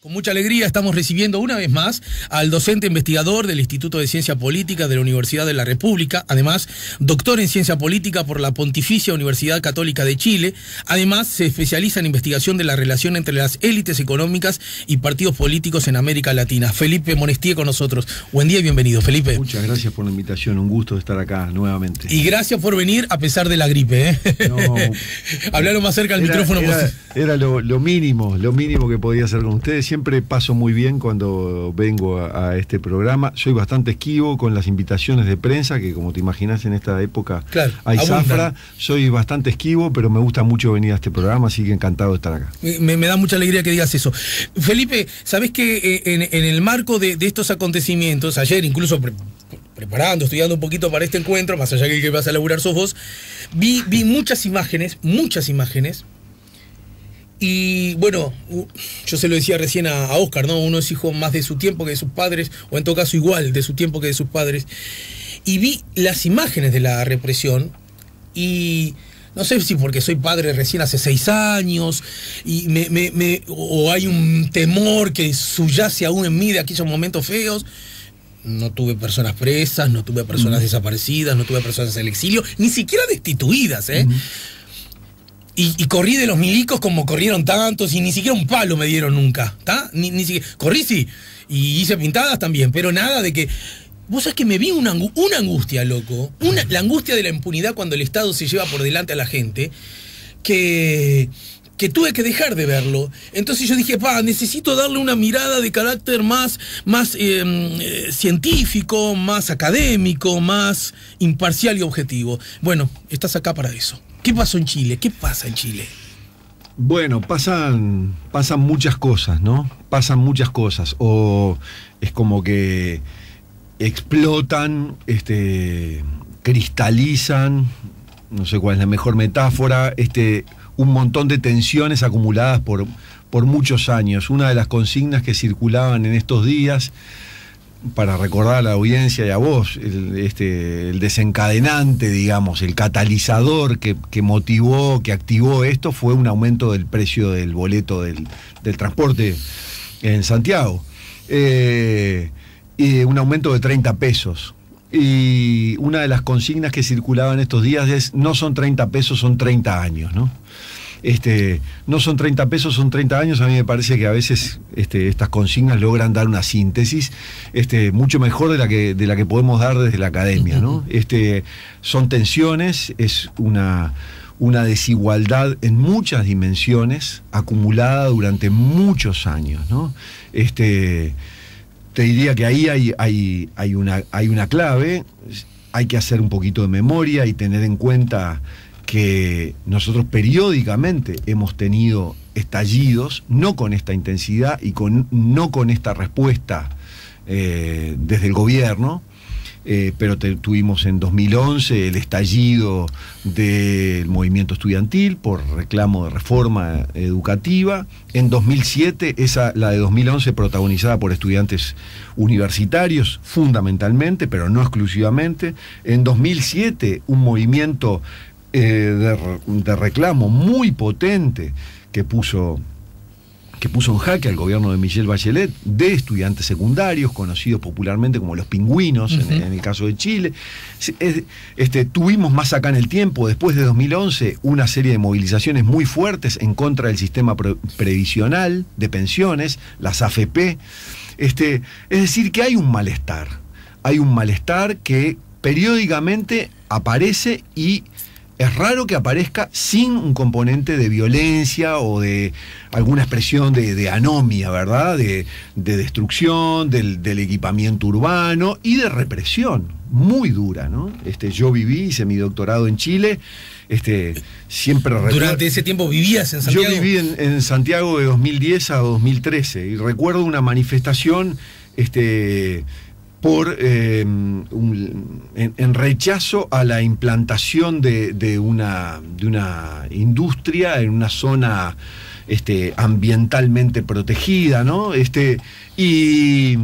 Con mucha alegría estamos recibiendo una vez más al docente investigador del Instituto de Ciencia Política de la Universidad de la República, además doctor en Ciencia Política por la Pontificia Universidad Católica de Chile, además se especializa en investigación de la relación entre las élites económicas y partidos políticos en América Latina. Felipe Monestier con nosotros. Buen día y bienvenido, Felipe. Muchas gracias por la invitación, un gusto estar acá nuevamente. Y gracias por venir a pesar de la gripe. ¿eh? Hablaron más cerca del micrófono. Era, era lo mínimo, lo mínimo que podía hacer con ustedes siempre paso muy bien cuando vengo a, este programa. Soy bastante esquivo con las invitaciones de prensa, que como te imaginas en esta época hay zafra. Soy bastante esquivo, pero me gusta mucho venir a este programa, así que encantado de estar acá. Me, da mucha alegría que digas eso. Felipe, Sabes que eh, en, el marco de, estos acontecimientos, ayer incluso preparando, estudiando un poquito para este encuentro, más allá de que vas a laburar sos vos, vi muchas imágenes, muchas imágenes y bueno, yo se lo decía recién a, Oscar, ¿no? Uno es hijo más de su tiempo que de sus padres, o en todo caso igual de su tiempo que de sus padres. Y vi las imágenes de la represión y no sé si porque soy padre recién hace seis años y o hay un temor que subyace aún en mí de aquellos momentos feos. No tuve personas presas, no tuve personas desaparecidas, no tuve personas en el exilio, ni siquiera destituidas, ¿eh? Y, corrí de los milicos como corrieron tantos y ni siquiera un palo me dieron nunca, ¿está? Ni, ni, Corrí sí. Y hice pintadas también, pero nada de que. Vos sabés que me vi una, una angustia, loco. Una, la angustia de la impunidad cuando el Estado se lleva por delante a la gente. Que que tuve que dejar de verlo. Entonces yo dije, pa, necesito darle una mirada de carácter más, más eh, mm, eh, científico, más académico, más imparcial y objetivo. Bueno, estás acá para eso. ¿Qué pasó en Chile? ¿Qué pasa en Chile? Bueno, pasan, pasan muchas cosas, ¿no? Pasan muchas cosas. O es como que explotan, este, cristalizan, no sé cuál es la mejor metáfora, este, un montón de tensiones acumuladas por, por muchos años. Una de las consignas que circulaban en estos días para recordar a la audiencia y a vos, el, este, el desencadenante, digamos, el catalizador que, motivó, que activó esto fue un aumento del precio del boleto del, transporte en Santiago. Eh, y un aumento de 30 pesos. Y una de las consignas que circulaban estos días es, no son 30 pesos, son 30 años, ¿no? Este, no son 30 pesos, son 30 años. A mí me parece que a veces este, estas consignas logran dar una síntesis este, mucho mejor de la, que, de la que podemos dar desde la academia. son tensiones, es una, desigualdad en muchas dimensiones acumulada durante muchos años. te diría que ahí hay una clave, hay que hacer un poquito de memoria y tener en cuenta que nosotros periódicamente hemos tenido estallidos, no con esta intensidad y con, no con esta respuesta eh, desde el gobierno, eh, pero tuvimos en 2011 el estallido del movimiento estudiantil por reclamo de reforma educativa, en 2007 esa, la de 2011 protagonizada por estudiantes universitarios fundamentalmente, pero no exclusivamente, en 2007 un movimiento eh, de, reclamo muy potente que puso, que puso en jaque al gobierno de Michelle Bachelet de estudiantes secundarios, conocidos popularmente como los pingüinos, en, el caso de Chile. Este, tuvimos más acá en el tiempo, después de 2011, una serie de movilizaciones muy fuertes en contra del sistema previsional de pensiones, las AFP. Este, es decir, que hay un malestar. Hay un malestar que periódicamente aparece y es raro que aparezca sin un componente de violencia o de alguna expresión de, anomia, ¿verdad? De, destrucción, del, equipamiento urbano y de represión muy dura, ¿no? Este, yo viví, hice mi doctorado en Chile, este, siempre... Durante ese tiempo vivías en Santiago. Yo viví en, Santiago de 2010 a 2013 y recuerdo una manifestación... Este, por eh, en, rechazo a la implantación de, de, una, industria en una zona este, ambientalmente protegida, ¿no? Este, y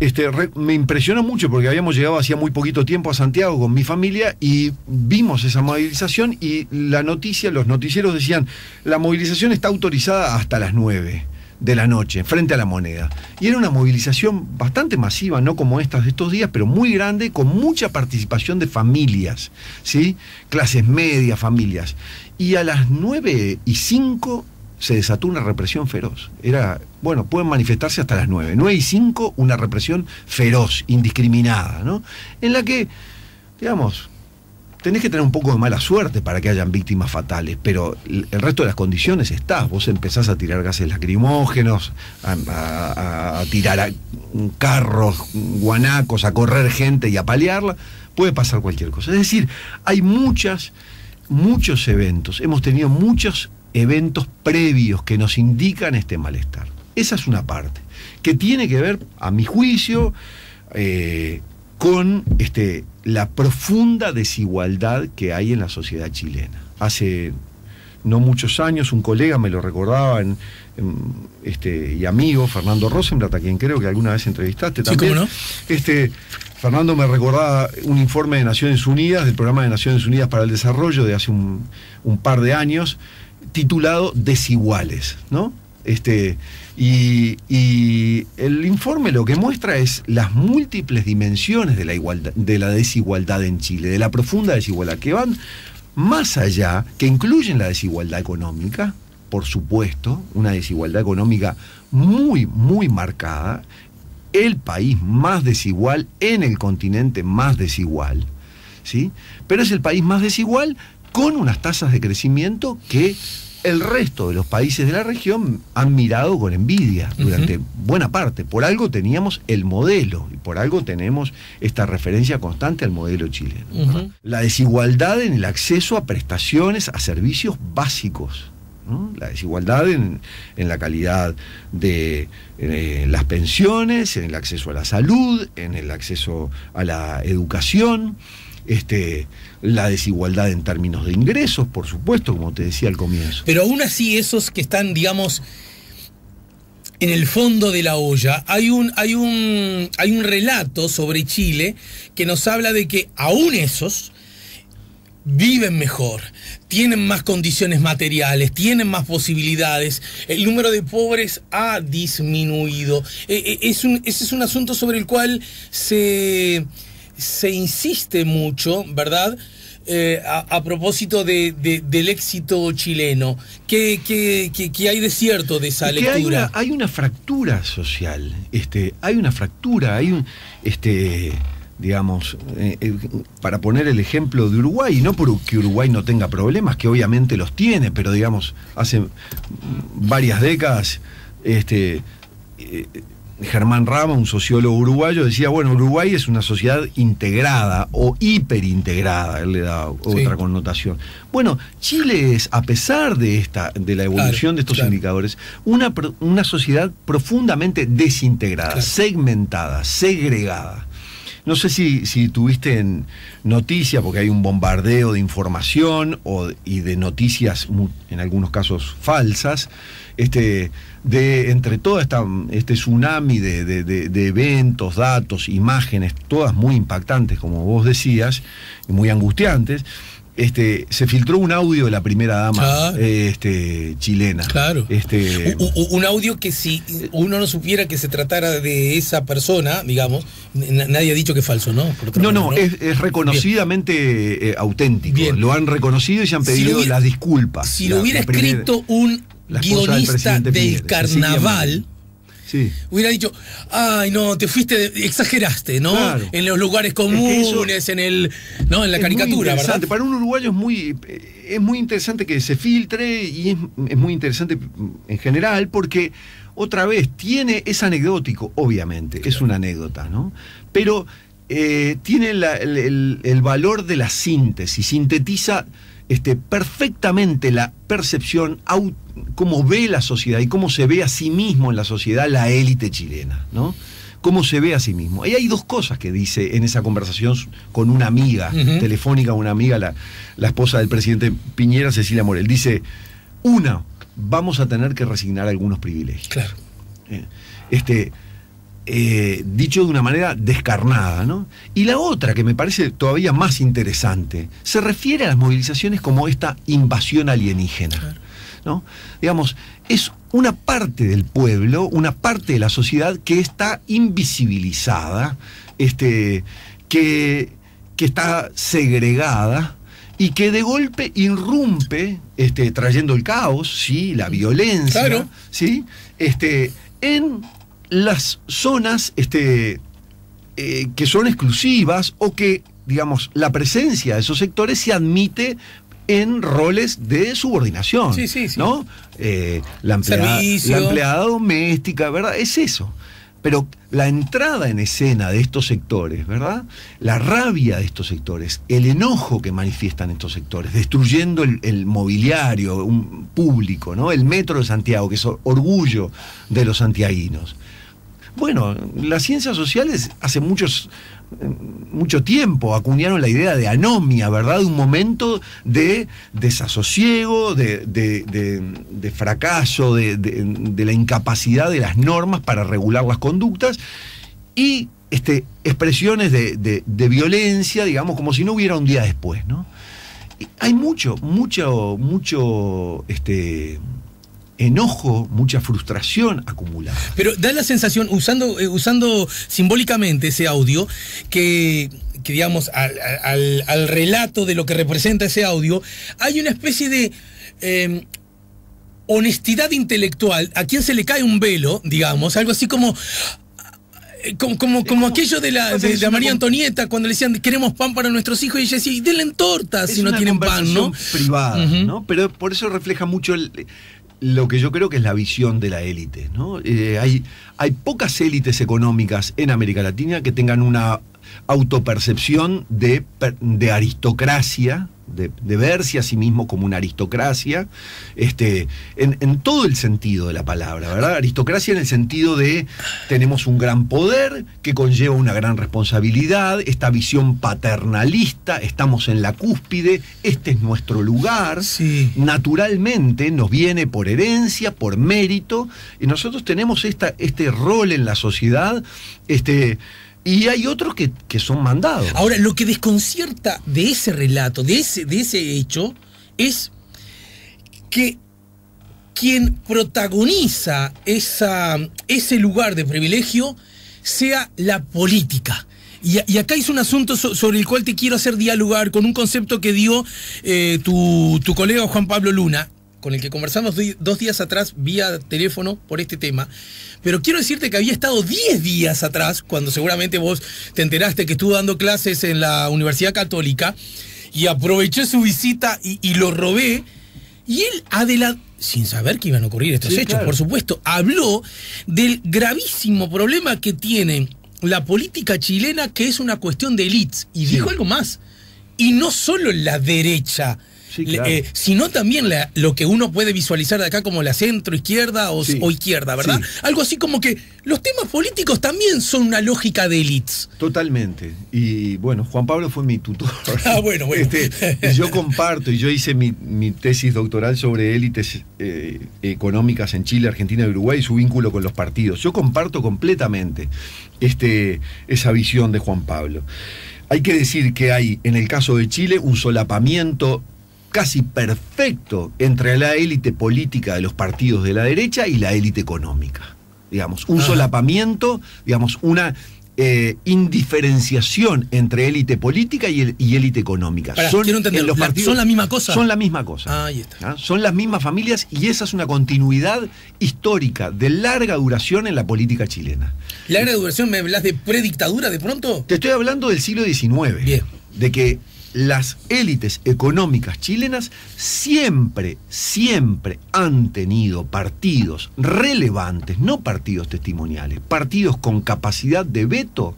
este, me impresionó mucho porque habíamos llegado hacía muy poquito tiempo a Santiago con mi familia y vimos esa movilización y la noticia, los noticieros decían, la movilización está autorizada hasta las 9 de la noche, frente a la moneda. Y era una movilización bastante masiva, no como estas de estos días, pero muy grande, con mucha participación de familias, ¿sí? clases medias, familias. Y a las 9 y 5 se desató una represión feroz. Era, bueno, pueden manifestarse hasta las 9. 9 y 5, una represión feroz, indiscriminada, ¿no? En la que, digamos, tenés que tener un poco de mala suerte para que hayan víctimas fatales, pero el resto de las condiciones estás. Vos empezás a tirar gases lacrimógenos, a, tirar carros, guanacos, a correr gente y a paliarla. Puede pasar cualquier cosa. Es decir, hay muchas, muchos eventos. Hemos tenido muchos eventos previos que nos indican este malestar. Esa es una parte, que tiene que ver, a mi juicio, eh, con este, la profunda desigualdad que hay en la sociedad chilena. Hace no muchos años, un colega me lo recordaba este, y amigo, Fernando Rosenblatt, a quien creo que alguna vez entrevistaste también. Sí, ¿cómo no? Este, Fernando me recordaba un informe de Naciones Unidas, del programa de Naciones Unidas para el Desarrollo de hace un, par de años, titulado Desiguales, ¿no? Este, y, el informe lo que muestra es las múltiples dimensiones de la, de la desigualdad en Chile, de la profunda desigualdad, que van más allá, que incluyen la desigualdad económica, por supuesto, una desigualdad económica muy, muy marcada, el país más desigual en el continente más desigual, ¿sí? Pero es el país más desigual con unas tasas de crecimiento que el resto de los países de la región han mirado con envidia durante buena parte. Por algo teníamos el modelo y por algo tenemos esta referencia constante al modelo chileno. La desigualdad en el acceso a prestaciones, a servicios básicos. La desigualdad en, la calidad de las pensiones, en el acceso a la salud, en el acceso a la educación. Este, la desigualdad en términos de ingresos, por supuesto, como te decía al comienzo. Pero aún así, esos que están, digamos, en el fondo de la olla, hay un, hay un, hay un relato sobre Chile que nos habla de que aún esos viven mejor, tienen más condiciones materiales, tienen más posibilidades, el número de pobres ha disminuido. E, e, ese es un asunto sobre el cual se, se insiste mucho, ¿verdad? Eh, a, propósito del éxito chileno. ¿Qué, hay de cierto de esa lectura? Hay una, fractura social, este, hay una fractura, hay un, este, digamos, eh, eh, para poner el ejemplo de Uruguay, no porque Uruguay no tenga problemas, que obviamente los tiene, pero digamos, hace varias décadas, este, Germán Rama, un sociólogo uruguayo, decía, bueno, Uruguay es una sociedad integrada o hiperintegrada, él le da otra connotación. Bueno, Chile es, a pesar de esta, de la evolución de estos indicadores, una, sociedad profundamente desintegrada, segmentada, segregada. No sé si, si tuviste en noticia, porque hay un bombardeo de información y de noticias, en algunos casos falsas, este, de entre todo este tsunami de, de, eventos, datos, imágenes, todas muy impactantes, como vos decías, y muy angustiantes. Este, se filtró un audio de la primera dama este, chilena. Claro. Este, un, audio que si uno no supiera que se tratara de esa persona, digamos, nadie ha dicho que es falso, ¿no? No, no, es, reconocidamente eh, auténtico. Lo han reconocido y se han pedido las disculpas. Si lo hubiera escrito un guionista del, carnaval. Hubiera dicho, ay no, te fuiste, exageraste, ¿no? En los lugares comunes, en el, ¿no? En la caricatura, ¿verdad? Para un uruguayo es muy, es muy interesante que se filtre y es, muy interesante en general porque otra vez tiene es anecdótico, obviamente, es una anécdota, ¿no? Pero eh, tiene el valor de la síntesis, sintetiza este, perfectamente la percepción cómo ve la sociedad y cómo se ve a sí mismo en la sociedad la élite chilena, ¿no? Cómo se ve a sí mismo. Y hay dos cosas que dice en esa conversación con una amiga telefónica, una amiga, la, la esposa del presidente Piñera, Cecilia Morel. Dice, una, vamos a tener que resignar algunos privilegios. Claro. Eh, este, eh, dicho de una manera descarnada. ¿no? Y la otra, que me parece todavía más interesante, se refiere a las movilizaciones como esta invasión alienígena. ¿no? Digamos, es una parte del pueblo, una parte de la sociedad que está invisibilizada, este, que, que está segregada y que de golpe irrumpe, este, trayendo el caos, ¿sí? la violencia, ¿sí? Este, en las zonas este, eh, que son exclusivas o que, digamos, la presencia de esos sectores se admite en roles de subordinación. Sí, sí, sí. ¿no? Eh, la, empleada, doméstica, ¿verdad? Es eso. Pero la entrada en escena de estos sectores, ¿verdad? La rabia de estos sectores, el enojo que manifiestan estos sectores, destruyendo el, mobiliario público, ¿no? El metro de Santiago, que es orgullo de los santiaguinos. Bueno, las ciencias sociales hace muchos, mucho tiempo acuñaron la idea de anomia, ¿verdad? Un momento de desasosiego, de, fracaso, de la incapacidad de las normas para regular las conductas y este, expresiones de, violencia, digamos, como si no hubiera un día después, ¿no? hay mucho, mucho, mucho, este, enojo, mucha frustración acumulada. Pero da la sensación, usando, eh, usando simbólicamente ese audio, que, digamos, al, relato de lo que representa ese audio, hay una especie de... Em, honestidad intelectual, a quien se le cae un velo, digamos, algo así como, eh, como, como, aquello de la, de, María Antonieta cuando le decían queremos pan para nuestros hijos y ella decía denle tortas si no tienen pan, ¿no? Privada, ¿no? Pero por eso refleja mucho el, lo que yo creo que es la visión de la élite. ¿no? Eh, hay, hay pocas élites económicas en América Latina que tengan una autopercepción de, de aristocracia, de, verse a sí mismo como una aristocracia, este, en, todo el sentido de la palabra, ¿verdad? Aristocracia en el sentido de tenemos un gran poder que conlleva una gran responsabilidad, esta visión paternalista, estamos en la cúspide, este es nuestro lugar, naturalmente nos viene por herencia, por mérito, y nosotros tenemos esta, este rol en la sociedad, este y hay otros que, son mandados. Ahora, lo que desconcierta de ese relato, de ese, de ese hecho, es que quien protagoniza esa, ese lugar de privilegio sea la política. Y, acá es un asunto sobre el cual te quiero hacer dialogar con un concepto que dio eh, tu colega Juan Pablo Luna, con el que conversamos dos días atrás vía teléfono por este tema, pero quiero decirte que había estado 10 días atrás, cuando seguramente vos te enteraste que estuvo dando clases en la Universidad Católica, y aproveché su visita y, lo robé, y él adelantó, sin saber que iban a ocurrir estos hechos, por supuesto, habló del gravísimo problema que tiene la política chilena, que es una cuestión de elites, y dijo algo más, y no solo la derecha, eh, sino también lo que uno puede visualizar de acá como la centro izquierda o, izquierda, ¿verdad? Algo así como que los temas políticos también son una lógica de élites Totalmente. Y bueno, Juan Pablo fue mi tutor. Ah, bueno, bueno. Este, yo comparto y yo hice mi, tesis doctoral sobre élites eh, económicas en Chile, Argentina y Uruguay y su vínculo con los partidos. Yo comparto completamente este, esa visión de Juan Pablo. Hay que decir que hay, en el caso de Chile, un solapamiento casi perfecto entre la élite política de los partidos de la derecha y la élite económica. Digamos, un ah. solapamiento, digamos, una eh, indiferenciación entre élite política y, élite económica. son, los partidos, ¿Son la misma cosa? Son la misma cosa. ahí está. Son las mismas familias y esa es una continuidad histórica de larga duración en la política chilena. ¿Larga duración? ¿Me hablas de predictadura de pronto? Te estoy hablando del siglo XIX. Bien. De que las élites económicas chilenas siempre, siempre han tenido partidos relevantes, no partidos testimoniales, partidos con capacidad de veto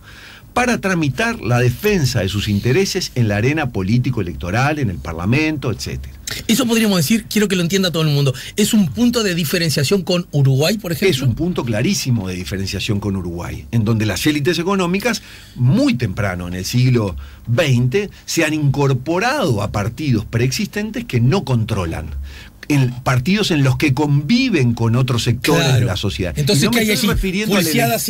para tramitar la defensa de sus intereses en la arena político-electoral, en el Parlamento, etc. Eso podríamos decir, quiero que lo entienda todo el mundo, ¿es un punto de diferenciación con Uruguay, por ejemplo? Es un punto clarísimo de diferenciación con Uruguay, en donde las élites económicas, muy temprano en el siglo XX, se han incorporado a partidos preexistentes que no controlan, en partidos en los que conviven con otros sectores de la sociedad. Entonces, ¿qué hay allí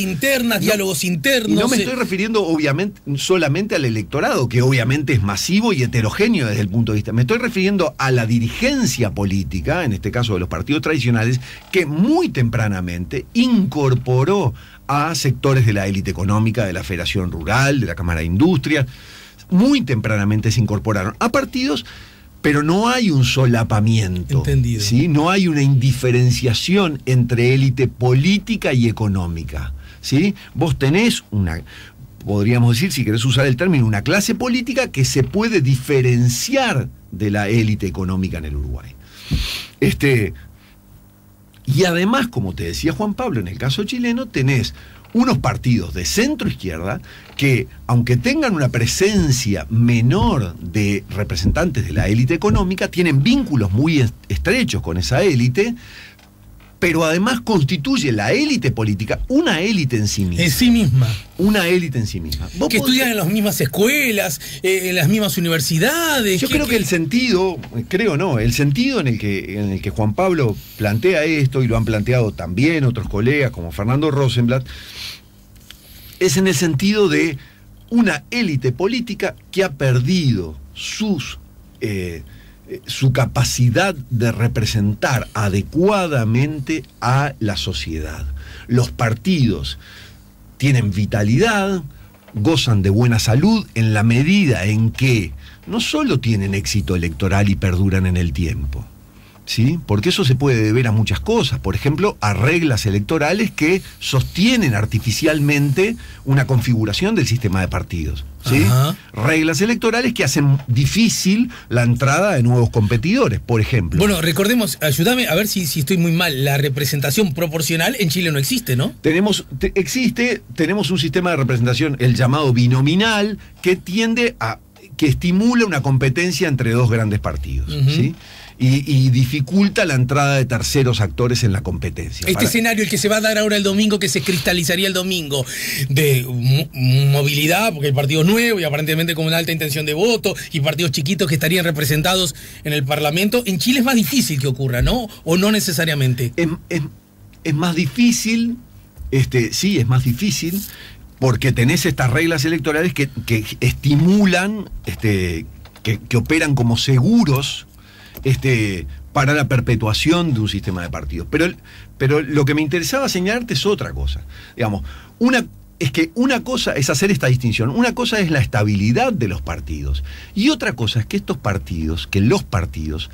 internas, diálogos internos. no me eh. estoy refiriendo obviamente solamente al electorado, que obviamente es masivo y heterogéneo desde el punto de vista. Me estoy refiriendo a la dirigencia política, en este caso de los partidos tradicionales, que muy tempranamente incorporó a sectores de la élite económica, de la Federación Rural, de la Cámara de Industria muy tempranamente se incorporaron a partidos pero no hay un solapamiento. Entendido. No hay una indiferenciación entre élite política y económica. ¿sí? Vos tenés una, podríamos decir, si querés usar el término, una clase política que se puede diferenciar de la élite económica en el Uruguay. Este, y además, como te decía Juan Pablo, en el caso chileno tenés unos partidos de centro izquierda que, aunque tengan una presencia menor de representantes de la élite económica, tienen vínculos muy estrechos con esa élite, pero además constituye la élite política una élite en sí misma. En sí misma. Una élite en sí misma. Que estudian en las mismas escuelas, eh, en las mismas universidades. Yo creo que... el sentido, creo no, el sentido en el, que, en el que Juan Pablo plantea esto, y lo han planteado también otros colegas como Fernando Rosenblatt, es en el sentido de una élite política que ha perdido sus... Eh, eh, su capacidad de representar adecuadamente a la sociedad. Los partidos tienen vitalidad, gozan de buena salud en la medida en que no solo tienen éxito electoral y perduran en el tiempo, ¿Sí? Porque eso se puede deber a muchas cosas, por ejemplo, a reglas electorales que sostienen artificialmente una configuración del sistema de partidos, ¿sí? Reglas electorales que hacen difícil la entrada de nuevos competidores, por ejemplo. Bueno, recordemos, ayúdame a ver si, si estoy muy mal, la representación proporcional en Chile no existe, ¿no? Tenemos existe, tenemos un sistema de representación el llamado binominal que tiende a que estimula una competencia entre dos grandes partidos, ¿sí? y, dificulta la entrada de terceros actores en la competencia. Este escenario, el que se va a dar ahora el domingo, que se cristalizaría el domingo, de movilidad, porque hay partidos nuevos, y aparentemente con una alta intención de voto, y partidos chiquitos que estarían representados en el Parlamento, en Chile es más difícil que ocurra, ¿no? ¿O no necesariamente? Es, más difícil, este, sí, es más difícil, porque tenés estas reglas electorales que, estimulan, este, que, que operan como seguros este, para la perpetuación de un sistema de partidos. Pero, pero lo que me interesaba señalarte es otra cosa. Digamos, una, es que una cosa es hacer esta distinción, una cosa es la estabilidad de los partidos y otra cosa es que estos partidos, que los partidos,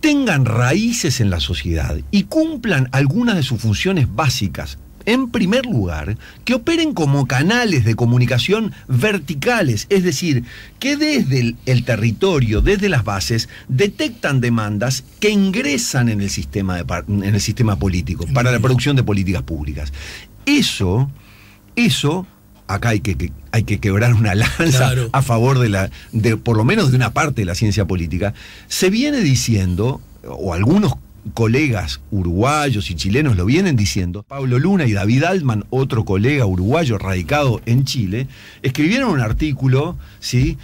tengan raíces en la sociedad y cumplan algunas de sus funciones básicas en primer lugar, que operen como canales de comunicación verticales, es decir, que desde el, territorio, desde las bases, detectan demandas que ingresan en el sistema, en el sistema político, para la producción de políticas públicas. Eso, eso acá hay que, hay que quebrar una lanza a favor de la, de, por lo menos de una parte de la ciencia política, se viene diciendo, o algunos colegas uruguayos y chilenos lo vienen diciendo, Pablo Luna y David Altman, otro colega uruguayo radicado en Chile, escribieron un artículo, ¿sí?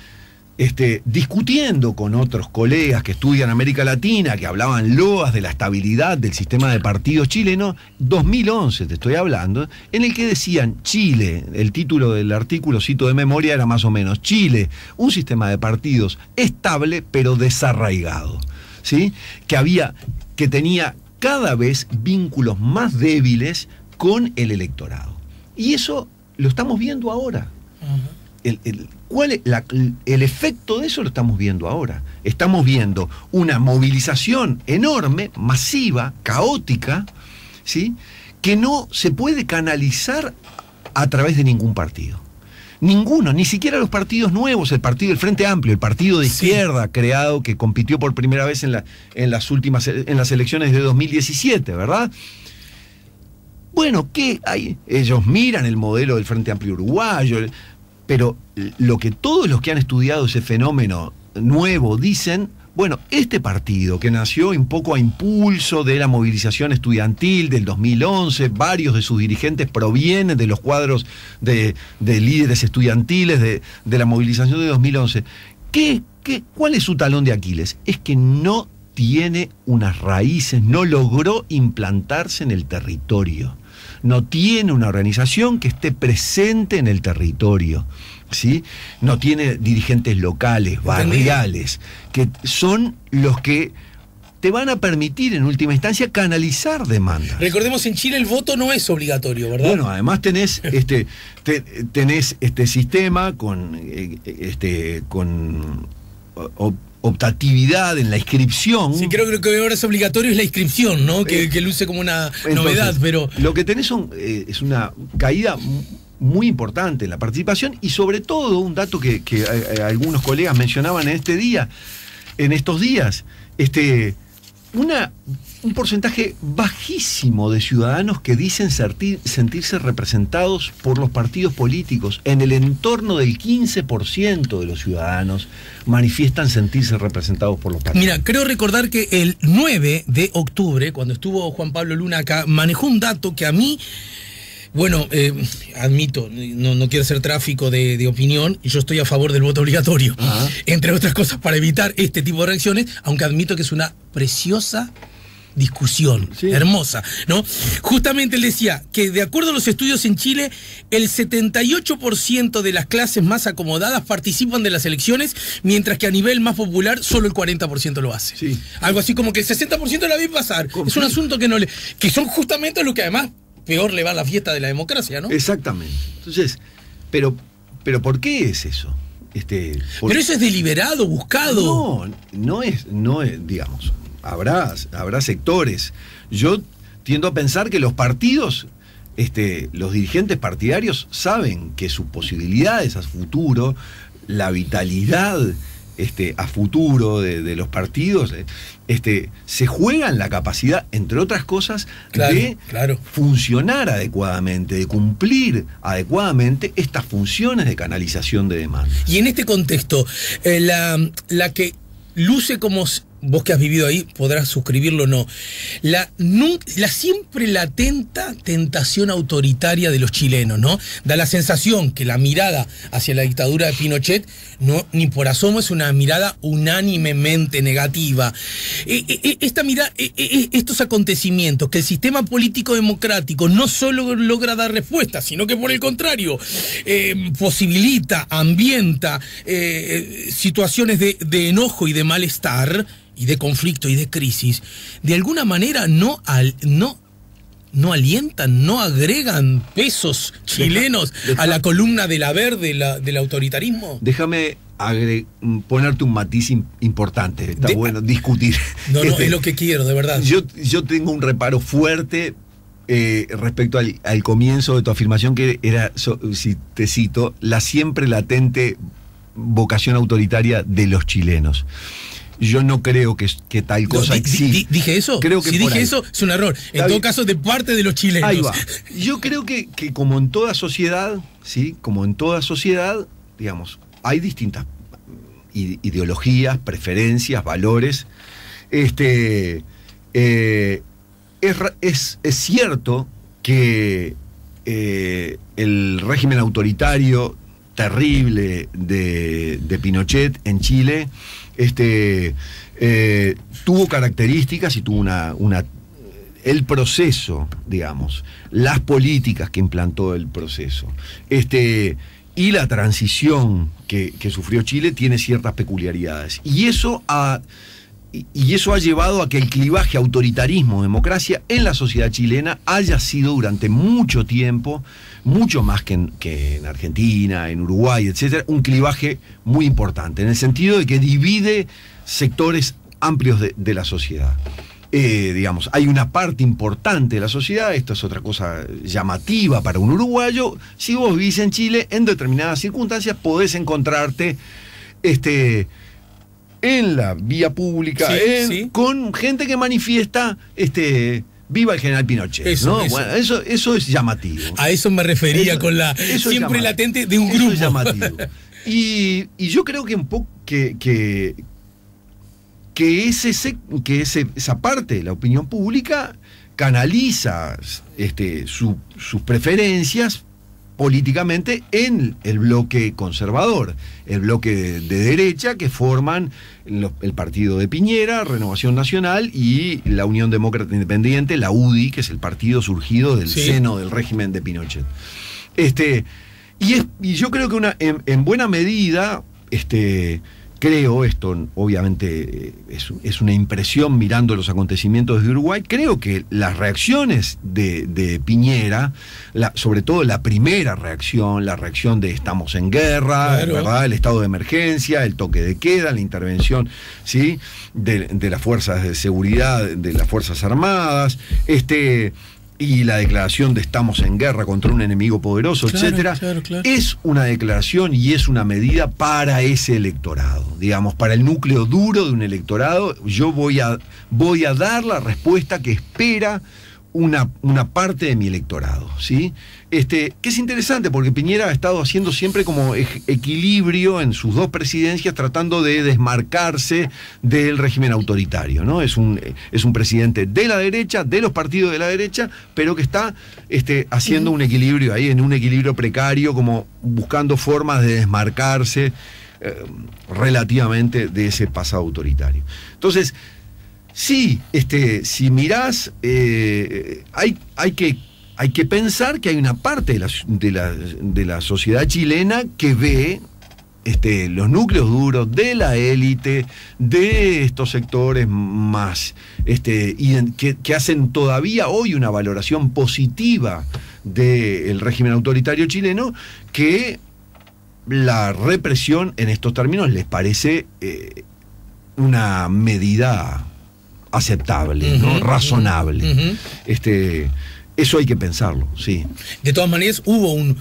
Este, discutiendo con otros colegas que estudian América Latina, que hablaban loas de la estabilidad del sistema de partidos chileno, 2011 te estoy hablando, en el que decían Chile, el título del artículo, cito de memoria, era más o menos Chile, un sistema de partidos estable pero desarraigado. ¿Sí? que había que tenía cada vez vínculos más débiles con el electorado. Y eso lo estamos viendo ahora. el, cuál el efecto de eso lo estamos viendo ahora. Estamos viendo una movilización enorme, masiva, caótica, ¿sí? que no se puede canalizar a través de ningún partido. Ninguno, ni siquiera los partidos nuevos, el partido del Frente Amplio, el partido de izquierda creado que compitió por primera vez en, la, en, las últimas en las elecciones de 2017, ¿verdad? Bueno, ¿qué hay? Ellos miran el modelo del Frente Amplio Uruguayo, pero lo que todos los que han estudiado ese fenómeno nuevo dicen bueno, este partido que nació un poco a impulso de la movilización estudiantil del 2011, varios de sus dirigentes provienen de los cuadros de, líderes estudiantiles de, la movilización de 2011. ¿Qué, qué, cuál es su talón de Aquiles? Es que no tiene unas raíces, no logró implantarse en el territorio, no tiene una organización que esté presente en el territorio. ¿sí? No tiene dirigentes locales, barriales, que son los que te van a permitir en última instancia canalizar demandas. Recordemos en Chile el voto no es obligatorio, ¿verdad? Bueno, además tenés este tenés este sistema con eh, este con optatividad en la inscripción. Sí, creo que lo que ahora es obligatorio es la inscripción, ¿no? Que, eh, luce como una novedad, pero. Lo que tenés eh, es una caída muy importante la participación y sobre todo un dato que, eh, eh, algunos colegas mencionaban en este día, en estos días, este, una, un porcentaje bajísimo de ciudadanos que dicen sentirse representados por los partidos políticos. En el entorno del 15% de los ciudadanos manifiestan sentirse representados por los partidos. Mira, creo recordar que el 9 de octubre, cuando estuvo Juan Pablo Luna acá, manejó un dato que a mí bueno, eh, admito, no, quiero hacer tráfico de, opinión y yo estoy a favor del voto obligatorio, entre otras cosas para evitar este tipo de reacciones, aunque admito que es una preciosa discusión, hermosa, ¿no? Justamente él decía que de acuerdo a los estudios en Chile, el 78% de las clases más acomodadas participan de las elecciones, mientras que a nivel más popular solo el 40% lo hace. Algo así como que el 60% la vi pasar. Es un asunto que no le que son justamente lo que además peor le va la fiesta de la democracia, ¿no? Exactamente. Entonces, pero, pero ¿por qué es eso? Este, Pero eso es deliberado, buscado. No, no es, no es, digamos, habrá, habrá sectores. Yo tiendo a pensar que los partidos, este, los dirigentes partidarios saben que sus posibilidades a futuro, la vitalidad este, a futuro de, los partidos, eh, este, se juegan la capacidad, entre otras cosas, de funcionar adecuadamente, de cumplir adecuadamente estas funciones de canalización de demanda. Y en este contexto, eh, la que luce como vos que has vivido ahí podrás suscribirlo o no, la, siempre latenta tentación autoritaria de los chilenos, ¿no? Da la sensación que la mirada hacia la dictadura de Pinochet no, ni por asomo es una mirada unánimemente negativa. E, e, e, esta estos acontecimientos, que el sistema político democrático no solo logra dar respuesta, sino que por el contrario, eh, posibilita, ambienta eh, eh, situaciones de enojo y de malestar, y de conflicto y de crisis, de alguna manera no, no, no alientan, no agregan pesos chilenos a la columna de la de la, del autoritarismo? Déjame mm, ponerte un matiz importante, está bueno discutir. No, este, es lo que quiero, de verdad. Yo, yo tengo un reparo fuerte eh, respecto al, comienzo de tu afirmación, que era, si te cito, la siempre latente vocación autoritaria de los chilenos yo no creo que, que tal cosa exista. ¿Dije eso? si dije eso, es un error. En todo caso, de parte de los chilenos. Yo creo que, como en toda sociedad, ¿sí? Como en toda sociedad, digamos, hay distintas ideologías, preferencias, valores. Este, eh, es, cierto que eh, el régimen autoritario terrible de, Pinochet en Chile, este, eh, tuvo características y tuvo una, el proceso, digamos, las políticas que implantó el proceso. Este, y la transición que sufrió Chile tiene ciertas peculiaridades. Y eso ha y eso ha llevado a que el clivaje autoritarismo-democracia en la sociedad chilena haya sido durante mucho tiempo, mucho más que en, Argentina, en Uruguay, etc., un clivaje muy importante, en el sentido de que divide sectores amplios de, la sociedad. Eh, digamos, hay una parte importante de la sociedad, esto es otra cosa llamativa para un uruguayo, si vos vivís en Chile, en determinadas circunstancias podés encontrarte este, en la vía pública, con gente que manifiesta este, viva el general Pinochet. Eso, es llamativo. A eso me refería con la siempre latente de un grupo. llamativo. y, yo creo que que, que, ese, que esa parte de la opinión pública canaliza este, sus preferencias políticamente en el bloque conservador, el bloque de, derecha que forman el partido de Piñera, Renovación Nacional y la Unión Demócrata Independiente, la UDI, que es el partido surgido del seno del régimen de Pinochet. Este, y, yo creo que en, buena medida, este, creo, esto obviamente eh, es, una impresión mirando los acontecimientos de Uruguay, creo que las reacciones de, Piñera, sobre todo la primera reacción, la reacción de estamos en guerra, ¿verdad? el estado de emergencia, el toque de queda, la intervención ¿sí? de, de las fuerzas de seguridad, de las Fuerzas Armadas, este y la declaración de estamos en guerra contra un enemigo poderoso, etc etcétera, es una declaración y es una medida para ese electorado, digamos, para el núcleo duro de un electorado, yo voy a voy a dar la respuesta que espera una, parte de mi electorado, ¿sí? Este, que es interesante porque Piñera ha estado haciendo siempre como equilibrio en sus dos presidencias, tratando de desmarcarse del régimen autoritario, ¿no? Es un, es un presidente de la derecha, de los partidos de la derecha, pero que está este, haciendo un equilibrio ahí, en un equilibrio precario, como buscando formas de desmarcarse eh, relativamente de ese pasado autoritario. Entonces, Sí, este, si mirás, eh, hay, hay, que, hay que pensar que hay una parte de la, sociedad chilena que ve este, los núcleos duros de la élite, de estos sectores más, este, que, hacen todavía hoy una valoración positiva del régimen autoritario chileno, que la represión en estos términos les parece eh, una medida aceptable, ¿no? razonable. este, eso hay que pensarlo, sí. De todas maneras, hubo un,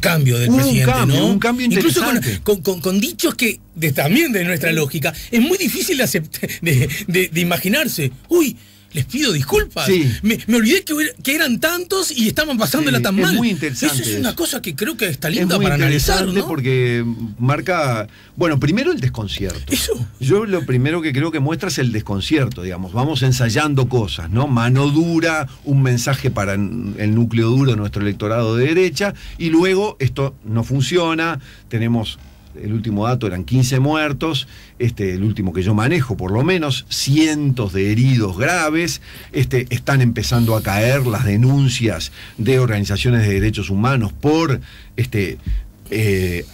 cambio de presidente, un cambio, interesante. Incluso con, dichos que también de nuestra lógica es muy difícil de, de, de imaginarse. Uy, les pido disculpas. Me, olvidé que, eran tantos y estaban pasándola tan mal. es Muy interesante. Eso es una cosa que creo que está linda para analizar. ¿no? Porque marca, bueno, primero el desconcierto. Eso. Yo lo primero que creo que muestra es el desconcierto, digamos. Vamos ensayando cosas, ¿no? Mano dura, un mensaje para el núcleo duro, de nuestro electorado de derecha, y luego esto no funciona, tenemos el último dato eran 15 muertos, este, el último que yo manejo por lo menos, cientos de heridos graves, este, están empezando a caer las denuncias de organizaciones de derechos humanos por este, eh,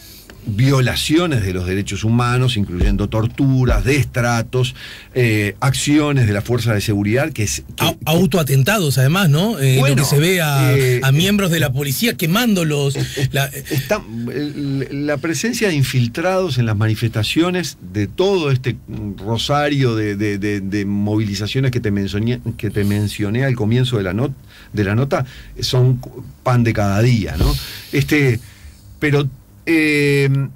violaciones de los derechos humanos, incluyendo torturas, destratos, eh, acciones de la fuerza de seguridad que es... Autoatentados además, ¿no? Eh, se ve a, eh, eh, miembros de la policía quemándolos. La... la presencia de infiltrados en las manifestaciones de todo este mm, rosario de, movilizaciones que te, mencioné, que te mencioné al comienzo de la, de la nota son pan de cada día, ¿no? Este, pero Em,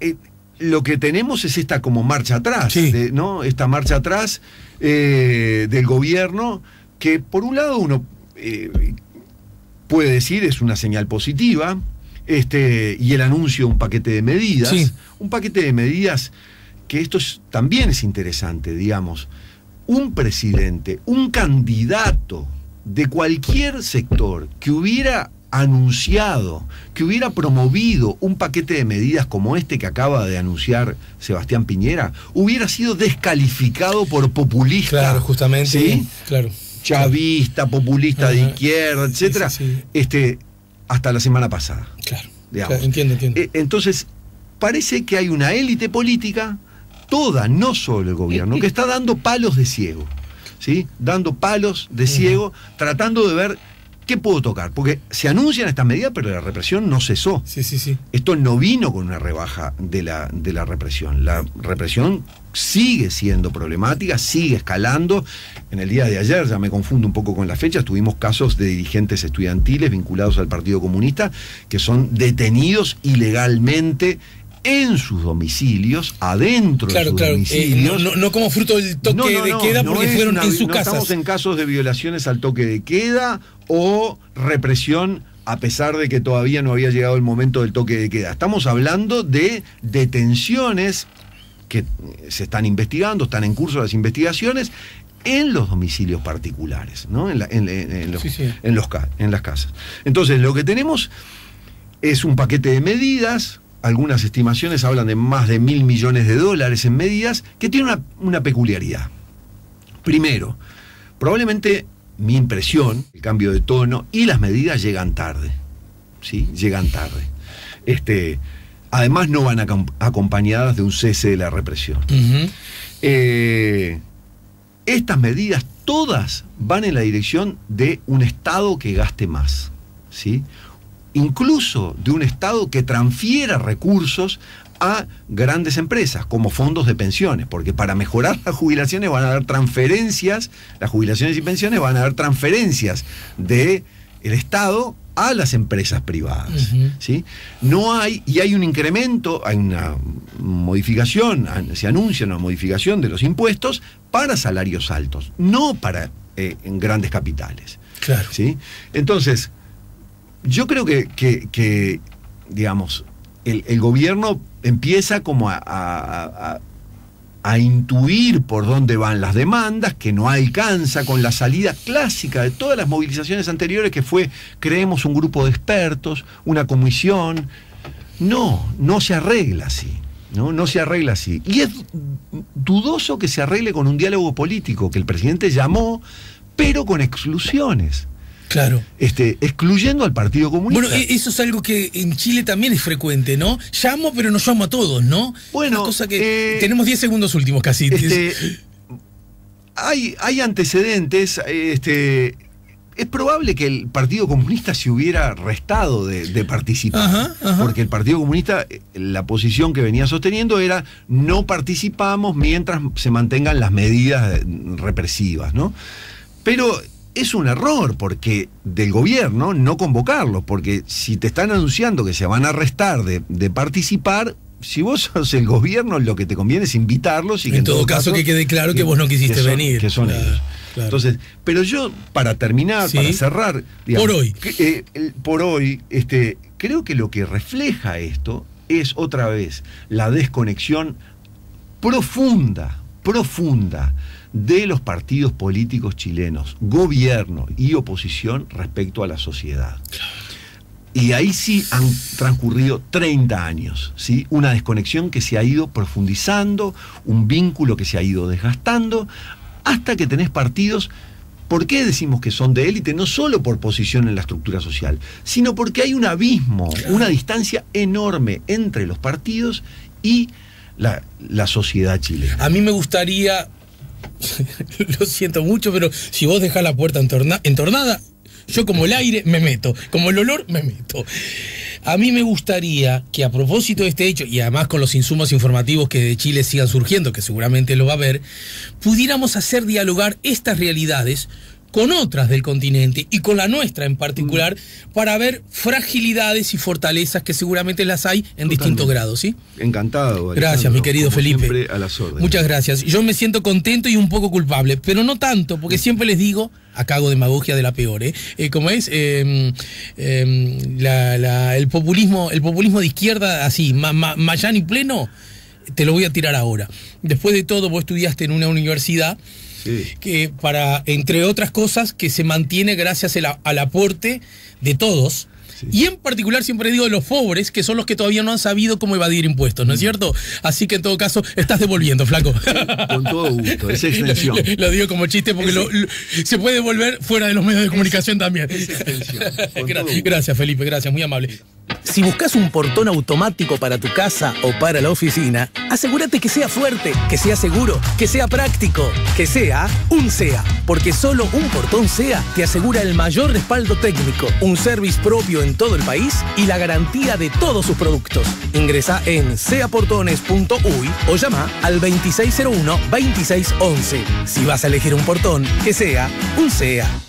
eh, lo que tenemos es esta como marcha atrás, ¿no? Esta marcha atrás eh, del gobierno que por un lado uno eh, puede decir es una señal positiva, este, y el anuncio de un paquete de medidas, un paquete de medidas que esto también es interesante, digamos, un presidente, un candidato de cualquier sector que hubiera anunciado, que hubiera promovido un paquete de medidas como este que acaba de anunciar Sebastián Piñera, hubiera sido descalificado por populista. justamente. ¿sí? Claro. Chavista, populista de izquierda, etcétera. este, hasta la semana pasada. Claro. entiendo, entiendo. Eh, entonces, parece que hay una élite política, toda, no solo el gobierno, que está dando palos de ciego. ¿Sí? Dando palos de ciego, tratando de ver ¿Qué puedo tocar? Porque se anuncian estas medidas, pero la represión no cesó. Sí, sí, sí. Esto no vino con una rebaja de la, de la represión. La represión sigue siendo problemática, sigue escalando. En el día de ayer, ya me confundo un poco con las fechas, tuvimos casos de dirigentes estudiantiles vinculados al Partido Comunista que son detenidos ilegalmente en sus domicilios, adentro de sus claro. Eh, domicilios. no, como fruto del toque de queda, porque fueron en sus casas. Estamos en casos de violaciones al toque de queda o represión a pesar de que todavía no había llegado el momento del toque de queda. Estamos hablando de detenciones que se están investigando, están en curso las investigaciones en los domicilios particulares, ¿no? en, los, en las casas. Entonces, lo que tenemos es un paquete de medidas algunas estimaciones hablan de más de mil millones de dólares en medidas, que tienen una, peculiaridad. Primero, probablemente mi impresión, el cambio de tono y las medidas llegan tarde. ¿sí? Llegan tarde. Este, además, no van acompañadas de un cese de la represión. Eh, estas medidas todas van en la dirección de un Estado que gaste más. ¿sí? incluso de un Estado que transfiera recursos a grandes empresas como fondos de pensiones, porque para mejorar las jubilaciones van a haber transferencias, las jubilaciones y pensiones van a haber transferencias del el Estado a las empresas privadas. ¿sí? No hay, y hay un incremento, hay una modificación, se anuncia una modificación de los impuestos para salarios altos, no para eh, en grandes capitales. Claro. ¿sí? Entonces, yo creo que, digamos, el, gobierno empieza como a, intuir por dónde van las demandas, que no alcanza con la salida clásica de todas las movilizaciones anteriores, que fue creemos un grupo de expertos, una comisión. No, no se arregla así. No, no se arregla así. Y es dudoso que se arregle con un diálogo político que el presidente llamó, pero con exclusiones. Claro. Este, excluyendo al Partido Comunista. Bueno, e-, eso es algo que en Chile también es frecuente, ¿no? Llamo, pero no llamo a todos, ¿no? Bueno. cosa que. Eh, tenemos 10 segundos últimos casi. Este, hay, hay antecedentes. Este, es probable que el Partido Comunista se hubiera restado de, participar, porque el Partido Comunista, la posición que venía sosteniendo era no participamos mientras se mantengan las medidas represivas, ¿no? Pero es un error porque del gobierno no convocarlos, porque si te están anunciando que se van a restar de, participar, si vos sos el gobierno, lo que te conviene es invitarlos y en que... En todo, caso, que quede claro que, vos no quisiste venir. son Entonces, pero yo, para terminar, para cerrar... por hoy. Eh, por hoy, este, creo que lo que refleja esto es otra vez la desconexión profunda, profunda de los partidos políticos chilenos, gobierno y oposición respecto a la sociedad. Y ahí sí han transcurrido 30 años, ¿sí? una desconexión que se ha ido profundizando, un vínculo que se ha ido desgastando, hasta que tenés partidos ¿Por qué decimos que son de élite? No solo por posición en la estructura social, sino porque hay un abismo, una distancia enorme entre los partidos y la, la sociedad chilena. A mí me gustaría lo siento mucho, pero si vos dejás la puerta entornada, yo como el aire me meto, como el olor me meto. A mí me gustaría que a propósito de este hecho, y además con los insumos informativos que de Chile sigan surgiendo, que seguramente lo va a haber, pudiéramos hacer dialogar estas realidades con otras del continente y con la nuestra en particular para ver fragilidades y fortalezas que seguramente las hay en distintos grados, ¿sí? Encantado. Gracias, mi querido Felipe. Muchas gracias. Yo me siento contento y un poco culpable, pero no tanto, porque siempre les digo acá hago demagogia de la peor, ¿eh? eh como es em, em, el populismo, el populismo de izquierda así, ma, ma, Mayani pleno, te lo voy a tirar ahora. Después de todo, vos estudiaste en una universidad que para, entre otras cosas, que se mantiene gracias al aporte de todos. Y en particular siempre digo de los pobres, que son los que todavía no han sabido cómo evadir impuestos, ¿no es mm. cierto? Así que en todo caso, estás devolviendo, flaco. Con todo gusto, esa extensión. Lo, digo como chiste porque se puede devolver fuera de los medios de comunicación también. Gracias, Felipe, gracias, muy amable. Si buscas un portón automático para tu casa o para la oficina, asegúrate que sea fuerte, que sea seguro, que sea práctico, que sea un SEA. Porque solo un portón SEA te asegura el mayor respaldo técnico, un service propio en todo el país y la garantía de todos sus productos. Ingresa en seaportones.uy o llama al 2601-2611. Si vas a elegir un portón, que sea un SEA.